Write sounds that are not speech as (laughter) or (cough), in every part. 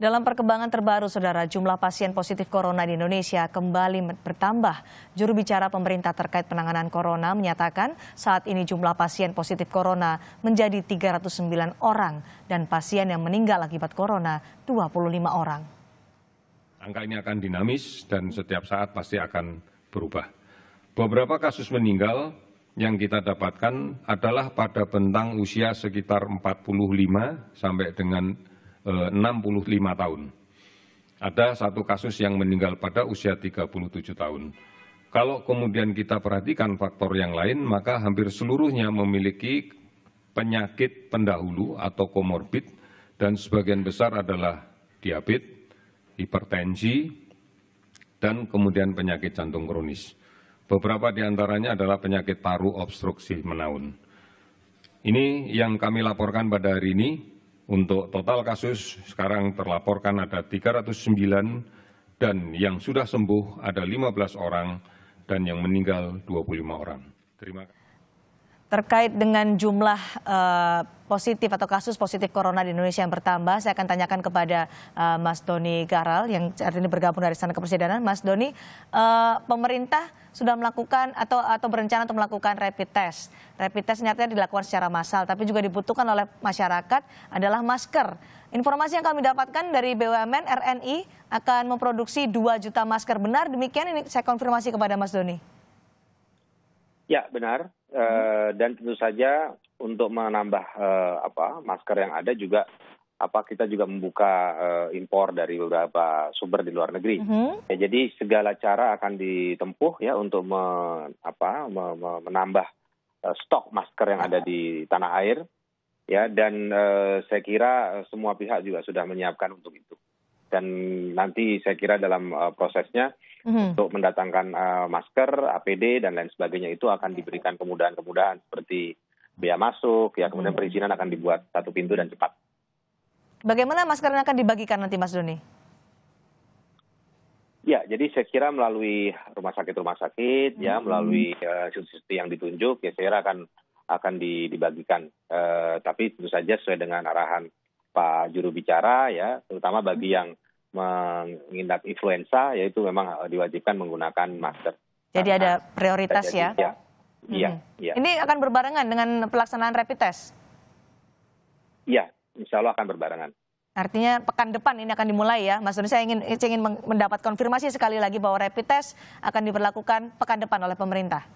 Dalam perkembangan terbaru, saudara, jumlah pasien positif corona di Indonesia kembali bertambah. Juru bicara pemerintah terkait penanganan corona menyatakan saat ini jumlah pasien positif corona menjadi 309 orang dan pasien yang meninggal akibat corona 25 orang. Angka ini akan dinamis dan setiap saat pasti akan berubah. Beberapa kasus meninggal yang kita dapatkan adalah pada bentang usia sekitar 45 sampai dengan 65 eh, tahun. Ada satu kasus yang meninggal pada usia 37 tahun. Kalau kemudian kita perhatikan faktor yang lain, maka hampir seluruhnya memiliki penyakit pendahulu atau komorbid dan sebagian besar adalah diabetes, hipertensi, dan kemudian penyakit jantung kronis. Beberapa di antaranya adalah penyakit paru obstruksi menaun. Ini yang kami laporkan pada hari ini untuk total kasus sekarang terlaporkan ada 309 dan yang sudah sembuh ada 15 orang dan yang meninggal 25 orang. Terima. orang Terkait dengan jumlah uh, positif atau kasus positif corona di Indonesia yang bertambah, saya akan tanyakan kepada uh, Mas Doni Garal yang saat ini bergabung dari sana Kepresidenan. Mas Doni, uh, pemerintah sudah melakukan atau atau berencana untuk melakukan rapid test. Rapid test nyatanya dilakukan secara massal, tapi juga dibutuhkan oleh masyarakat adalah masker. Informasi yang kami dapatkan dari BUMN RNI akan memproduksi 2 juta masker. Benar demikian? Ini saya konfirmasi kepada Mas Doni. Ya, benar. Eh, dan tentu saja untuk menambah uh, apa masker yang ada juga apa kita juga membuka uh, impor dari beberapa sumber di luar negeri. Uh-huh. Ya, jadi segala cara akan ditempuh ya untuk me, apa me, me, menambah uh, stok masker yang ada di tanah air. Ya dan uh, saya kira semua pihak juga sudah menyiapkan untuk itu dan nanti saya kira dalam uh, prosesnya mm-hmm. untuk mendatangkan uh, masker, APD dan lain sebagainya itu akan diberikan kemudahan-kemudahan seperti biaya masuk, ya kemudian mhm. perizinan akan dibuat satu pintu dan cepat. Bagaimana masker akan dibagikan nanti Mas Doni? Ya, jadi saya kira melalui rumah sakit-rumah sakit, hmm. ya mhm. melalui eh, institusi uh, yang ditunjuk, ya saya kira akan akan dibagikan. Uh, tapi tentu saja sesuai dengan arahan Pak juru bicara ya, terutama bagi yang mengidap influenza yaitu memang diwajibkan menggunakan masker. Jadi ada prioritas ya? ya. Iya. Hmm. Ya. Ini akan berbarengan dengan pelaksanaan rapid test. Iya, insya Allah akan berbarengan. Artinya pekan depan ini akan dimulai ya, Mas Doni. Saya ingin saya ingin mendapat konfirmasi sekali lagi bahwa rapid test akan diberlakukan pekan depan oleh pemerintah.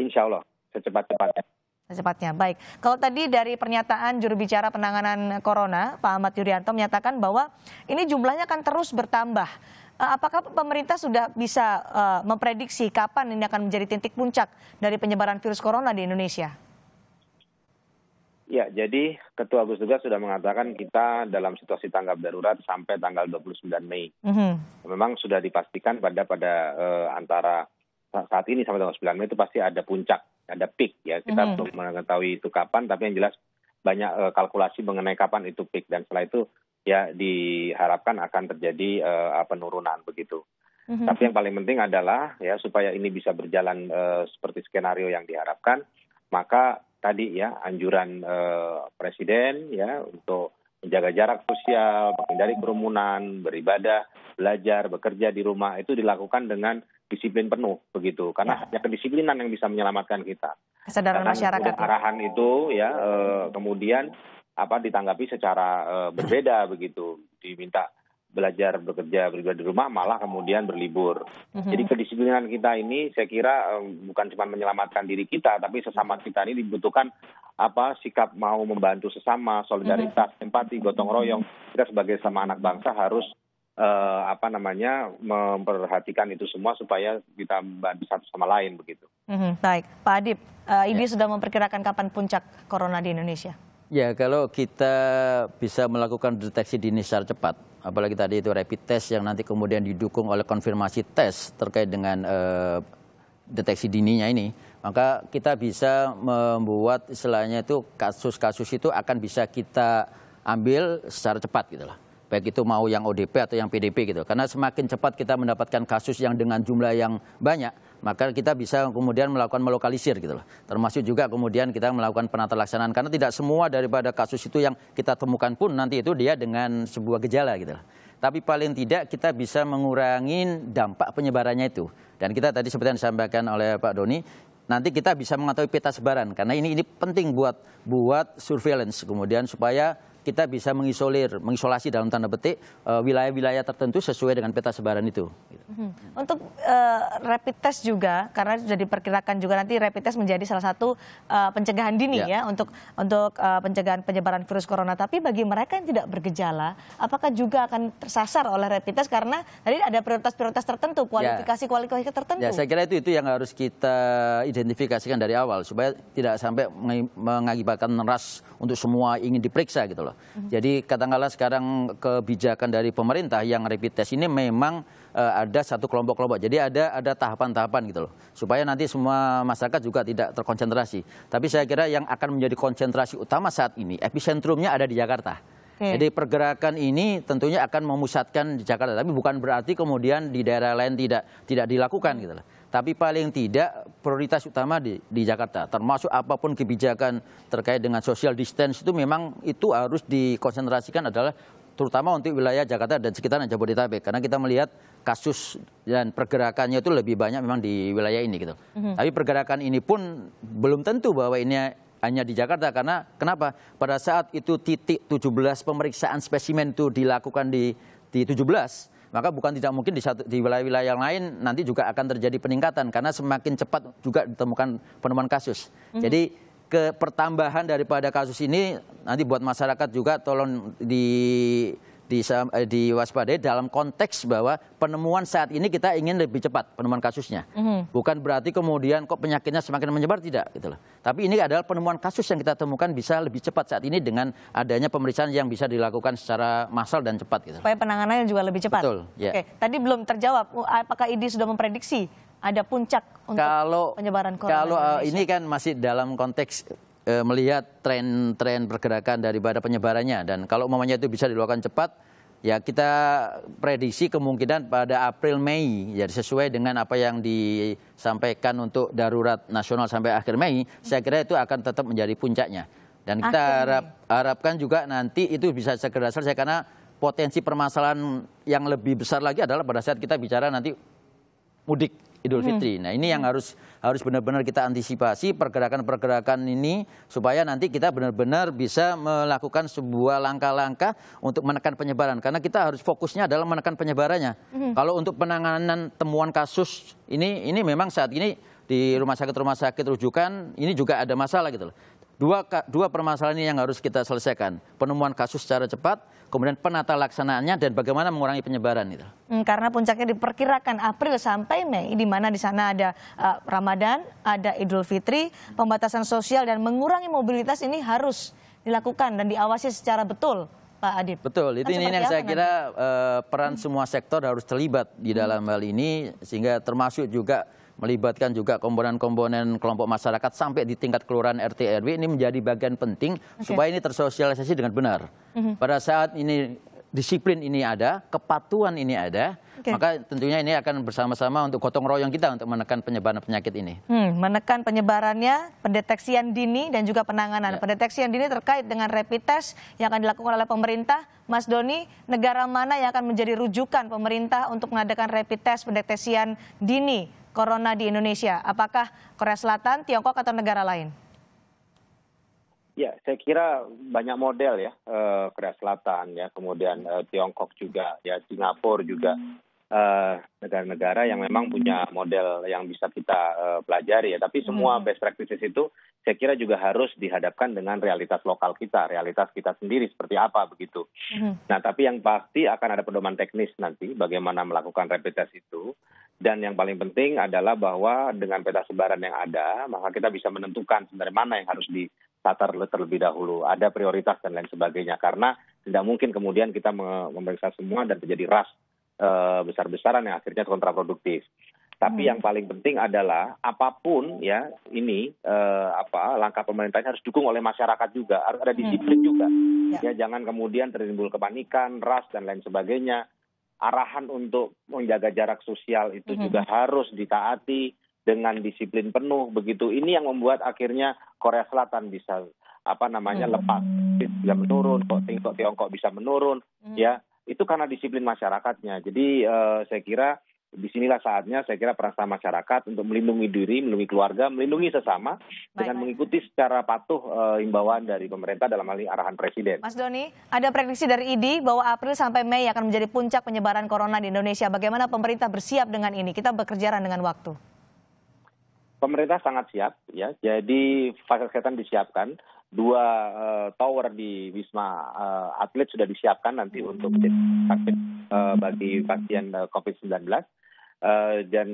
Insya Allah secepat-cepatnya. Secepatnya, baik. Kalau tadi dari pernyataan juru bicara penanganan corona, Pak Ahmad Yuryanto menyatakan bahwa ini jumlahnya akan terus bertambah. Eh, apakah pemerintah sudah bisa eh, memprediksi kapan ini akan menjadi titik puncak dari penyebaran virus corona di Indonesia? Ya, jadi Ketua Agus Tugas sudah mengatakan kita dalam situasi tanggap darurat sampai tanggal 29 Mei. Mm -hmm. Memang sudah dipastikan pada pada uh, antara saat ini sampai tanggal 29 Mei itu pasti ada puncak ada peak ya. Kita mm -hmm. belum mengetahui itu kapan, tapi yang jelas banyak uh, kalkulasi mengenai kapan itu peak dan setelah itu ya diharapkan akan terjadi uh, penurunan begitu. Mm -hmm. Tapi yang paling penting adalah ya supaya ini bisa berjalan uh, seperti skenario yang diharapkan, maka tadi ya anjuran uh, presiden ya untuk menjaga jarak sosial, menghindari kerumunan, beribadah, belajar, bekerja di rumah itu dilakukan dengan disiplin penuh begitu karena ya. hanya kedisiplinan yang bisa menyelamatkan kita kesadaran Karena masyarakat arahan itu ya eh, kemudian apa ditanggapi secara eh, berbeda (laughs) begitu diminta belajar bekerja berada di rumah malah kemudian berlibur mm-hmm. jadi kedisiplinan kita ini saya kira eh, bukan cuma menyelamatkan diri kita tapi sesama kita ini dibutuhkan apa sikap mau membantu sesama solidaritas mm-hmm. empati gotong royong kita sebagai sama anak bangsa harus eh, apa namanya memperhatikan itu semua supaya kita bantu satu sama lain begitu. Mm-hmm, baik, Pak Adib, uh, eh, ini ya. sudah memperkirakan kapan puncak corona di Indonesia? Ya, kalau kita bisa melakukan deteksi dini secara cepat, apalagi tadi itu rapid test yang nanti kemudian didukung oleh konfirmasi tes terkait dengan uh, deteksi dininya ini, maka kita bisa membuat istilahnya itu kasus-kasus itu akan bisa kita ambil secara cepat gitulah baik itu mau yang ODP atau yang PDP gitu. Karena semakin cepat kita mendapatkan kasus yang dengan jumlah yang banyak, maka kita bisa kemudian melakukan melokalisir gitu loh. Termasuk juga kemudian kita melakukan penata laksanaan karena tidak semua daripada kasus itu yang kita temukan pun nanti itu dia dengan sebuah gejala gitu loh. Tapi paling tidak kita bisa mengurangi dampak penyebarannya itu. Dan kita tadi seperti yang disampaikan oleh Pak Doni, nanti kita bisa mengetahui peta sebaran karena ini ini penting buat buat surveillance kemudian supaya kita bisa mengisolir, mengisolasi dalam tanda petik eh, wilayah-wilayah tertentu sesuai dengan peta sebaran itu. Hmm. Untuk uh, rapid test juga, karena sudah diperkirakan juga nanti rapid test menjadi salah satu uh, pencegahan dini ya, ya untuk untuk uh, pencegahan penyebaran virus corona. Tapi bagi mereka yang tidak bergejala, apakah juga akan tersasar oleh rapid test karena tadi ada prioritas-prioritas tertentu, ya. kualifikasi-kualifikasi tertentu? Ya, saya kira itu itu yang harus kita identifikasikan dari awal supaya tidak sampai mengakibatkan ras untuk semua ingin diperiksa gitu loh. Mm-hmm. Jadi katakanlah sekarang kebijakan dari pemerintah yang rapid test ini memang uh, ada satu kelompok-kelompok. Jadi ada ada tahapan-tahapan gitu loh. Supaya nanti semua masyarakat juga tidak terkonsentrasi. Tapi saya kira yang akan menjadi konsentrasi utama saat ini epicentrumnya ada di Jakarta. Okay. Jadi pergerakan ini tentunya akan memusatkan di Jakarta, tapi bukan berarti kemudian di daerah lain tidak tidak dilakukan gitu loh. Tapi paling tidak prioritas utama di, di Jakarta, termasuk apapun kebijakan terkait dengan social distance itu memang itu harus dikonsentrasikan adalah terutama untuk wilayah Jakarta dan sekitarnya Jabodetabek. Karena kita melihat kasus dan pergerakannya itu lebih banyak memang di wilayah ini gitu. Mm -hmm. Tapi pergerakan ini pun belum tentu bahwa ini hanya di Jakarta karena kenapa pada saat itu titik 17 pemeriksaan spesimen itu dilakukan di di 17 maka bukan tidak mungkin di, satu, di wilayah-wilayah yang lain nanti juga akan terjadi peningkatan karena semakin cepat juga ditemukan penemuan kasus. Mm-hmm. Jadi ke pertambahan daripada kasus ini nanti buat masyarakat juga tolong di Eh, diwaspadai dalam konteks bahwa penemuan saat ini kita ingin lebih cepat penemuan kasusnya. Mm-hmm. Bukan berarti kemudian kok penyakitnya semakin menyebar tidak gitu loh. Tapi ini adalah penemuan kasus yang kita temukan bisa lebih cepat saat ini dengan adanya pemeriksaan yang bisa dilakukan secara massal dan cepat gitu. Supaya penanganannya juga lebih cepat. Betul. Ya. Oke, tadi belum terjawab apakah ID sudah memprediksi ada puncak untuk kalau, penyebaran corona. Kalau eh, ini kan masih dalam konteks e, melihat tren-tren pergerakan daripada penyebarannya dan kalau umumnya itu bisa dilakukan cepat ya kita prediksi kemungkinan pada April Mei jadi sesuai dengan apa yang disampaikan untuk darurat nasional sampai akhir Mei saya kira itu akan tetap menjadi puncaknya dan kita harap harapkan juga nanti itu bisa segera selesai karena potensi permasalahan yang lebih besar lagi adalah pada saat kita bicara nanti mudik Idul hmm. Fitri. Nah, ini yang hmm. harus harus benar-benar kita antisipasi pergerakan-pergerakan ini supaya nanti kita benar-benar bisa melakukan sebuah langkah-langkah untuk menekan penyebaran karena kita harus fokusnya adalah menekan penyebarannya. Hmm. Kalau untuk penanganan temuan kasus ini ini memang saat ini di rumah sakit-rumah sakit rujukan ini juga ada masalah gitu loh dua, dua permasalahan yang harus kita selesaikan. Penemuan kasus secara cepat, kemudian penata laksanaannya dan bagaimana mengurangi penyebaran itu. Hmm, karena puncaknya diperkirakan April sampai Mei, di mana di sana ada uh, Ramadan, ada Idul Fitri, pembatasan sosial dan mengurangi mobilitas ini harus dilakukan dan diawasi secara betul. Pak Adib. Betul, itu kan ini yang saya kira nanti? Eh, peran hmm. semua sektor harus terlibat di hmm. dalam hmm. hal ini sehingga termasuk juga melibatkan juga komponen-komponen kelompok masyarakat sampai di tingkat kelurahan RT RW ini menjadi bagian penting okay. supaya ini tersosialisasi dengan benar. Mm -hmm. Pada saat ini disiplin ini ada, kepatuhan ini ada, okay. maka tentunya ini akan bersama-sama untuk gotong royong kita untuk menekan penyebaran penyakit ini. Hmm, menekan penyebarannya, pendeteksian dini dan juga penanganan. Ya. Pendeteksian dini terkait dengan rapid test yang akan dilakukan oleh pemerintah. Mas Doni, negara mana yang akan menjadi rujukan pemerintah untuk mengadakan rapid test pendeteksian dini? corona di Indonesia? Apakah Korea Selatan, Tiongkok, atau negara lain? Ya, saya kira banyak model ya eh, Korea Selatan ya, kemudian eh, Tiongkok juga ya, Singapura juga eh, negara-negara yang memang punya model yang bisa kita pelajari ya. Tapi semua hmm. best practices itu saya kira juga harus dihadapkan dengan realitas lokal kita, realitas kita sendiri seperti apa begitu. Hmm. Nah, tapi yang pasti akan ada pedoman teknis nanti bagaimana melakukan rapid test itu. Dan yang paling penting adalah bahwa dengan peta sebaran yang ada, maka kita bisa menentukan sebenarnya mana yang harus ditata terlebih dahulu. Ada prioritas dan lain sebagainya. Karena tidak mungkin kemudian kita memeriksa semua dan terjadi ras e, besar-besaran yang akhirnya kontraproduktif. Tapi hmm. yang paling penting adalah apapun ya ini e, apa langkah pemerintahnya harus dukung oleh masyarakat juga, harus ada disiplin hmm. juga. Ya. ya jangan kemudian terimbul kepanikan, ras dan lain sebagainya arahan untuk menjaga jarak sosial itu hmm. juga harus ditaati dengan disiplin penuh begitu. Ini yang membuat akhirnya Korea Selatan bisa apa namanya hmm. lepas bisa menurun, kok Tiongkok bisa menurun hmm. ya. Itu karena disiplin masyarakatnya. Jadi eh, saya kira disinilah saatnya saya kira perasaan masyarakat untuk melindungi diri, melindungi keluarga, melindungi sesama baik, dengan baik. mengikuti secara patuh uh, imbauan dari pemerintah dalam hal ini arahan presiden. Mas Doni, ada prediksi dari IDI bahwa April sampai Mei akan menjadi puncak penyebaran corona di Indonesia. Bagaimana pemerintah bersiap dengan ini? Kita bekerjaan dengan waktu. Pemerintah sangat siap ya. Jadi fasilitas kesehatan disiapkan dua uh, tower di Wisma uh, Atlet sudah disiapkan nanti untuk menjadi vaksin uh, bagi pasien uh, COVID-19. Eh, dan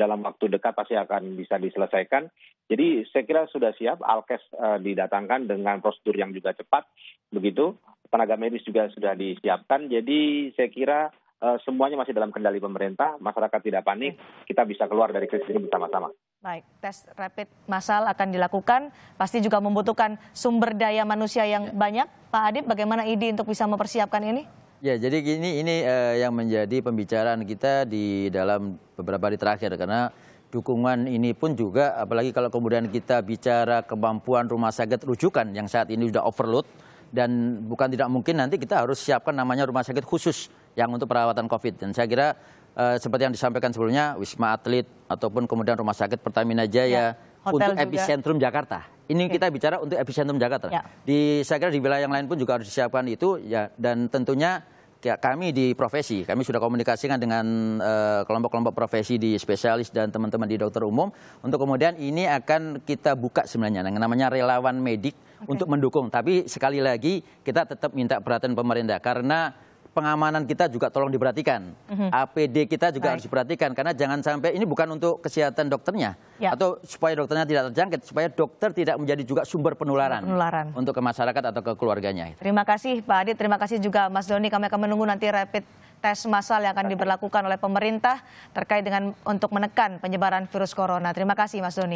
dalam waktu dekat pasti akan bisa diselesaikan. Jadi saya kira sudah siap Alkes eh, didatangkan dengan prosedur yang juga cepat begitu. Tenaga medis juga sudah disiapkan. Jadi saya kira eh, semuanya masih dalam kendali pemerintah, masyarakat tidak panik, kita bisa keluar dari krisis ini bersama-sama. Baik, tes rapid massal akan dilakukan, pasti juga membutuhkan sumber daya manusia yang ya. banyak. Pak Adib, bagaimana ide untuk bisa mempersiapkan ini? Ya, jadi ini ini uh, eh, yang menjadi pembicaraan kita di dalam beberapa hari terakhir karena dukungan ini pun juga apalagi kalau kemudian kita bicara kemampuan rumah sakit rujukan yang saat ini sudah overload dan bukan tidak mungkin nanti kita harus siapkan namanya rumah sakit khusus yang untuk perawatan Covid dan saya kira uh, seperti yang disampaikan sebelumnya Wisma Atlet ataupun kemudian rumah sakit Pertamina Jaya ya Hotel untuk epicentrum Jakarta. Ini okay. kita bicara untuk epicentrum Jakarta. Ya. Di saya kira di wilayah yang lain pun juga harus disiapkan itu ya dan tentunya ya, kami di profesi, kami sudah komunikasikan dengan eh, kelompok-kelompok uh, profesi di spesialis dan teman-teman di dokter umum untuk kemudian ini akan kita buka sebenarnya yang namanya relawan medik okay. untuk mendukung. Tapi sekali lagi kita tetap minta perhatian pemerintah karena pengamanan kita juga tolong diperhatikan. Mm -hmm. APD kita juga Baik. harus diperhatikan karena jangan sampai ini bukan untuk kesehatan dokternya ya. atau supaya dokternya tidak terjangkit, supaya dokter tidak menjadi juga sumber penularan, penularan. untuk ke masyarakat atau ke keluarganya. Terima kasih Pak Adit, terima kasih juga Mas Doni. Kami akan menunggu nanti rapid tes massal yang akan diberlakukan oleh pemerintah terkait dengan untuk menekan penyebaran virus corona. Terima kasih Mas Doni.